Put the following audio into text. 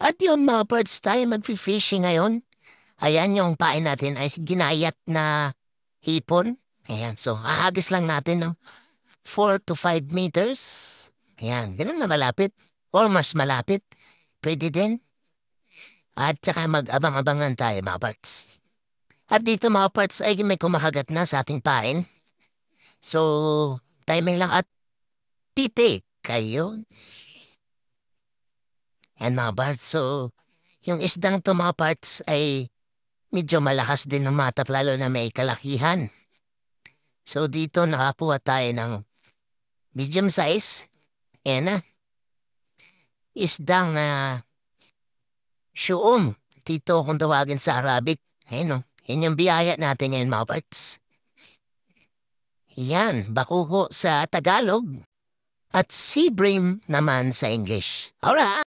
At yun mga parts, tayo mag-fishing ngayon. Ayan yung pain natin ay ginayat na hipon. Ayan, so ahagis lang natin ng 4 to 5 meters. Ayan, ganun na malapit. Or mas malapit. Pwede din. At saka mag-abang-abangan tayo mga parts. At dito mga parts ay may kumakagat na sa ating pain. So, timing lang at pitik kayo and mga parts. So, yung isdang to mga parts ay medyo malakas din humatap lalo na may kalakihan. So dito nakakuha tayo ng medium size. Ayan na. Isdang uh, ah, shuum. Dito kung tawagin sa Arabic. Ayan o. Yan yung biyaya natin ngayon mga parts. Yan, bakuho sa Tagalog. At sea bream naman sa English. Alright!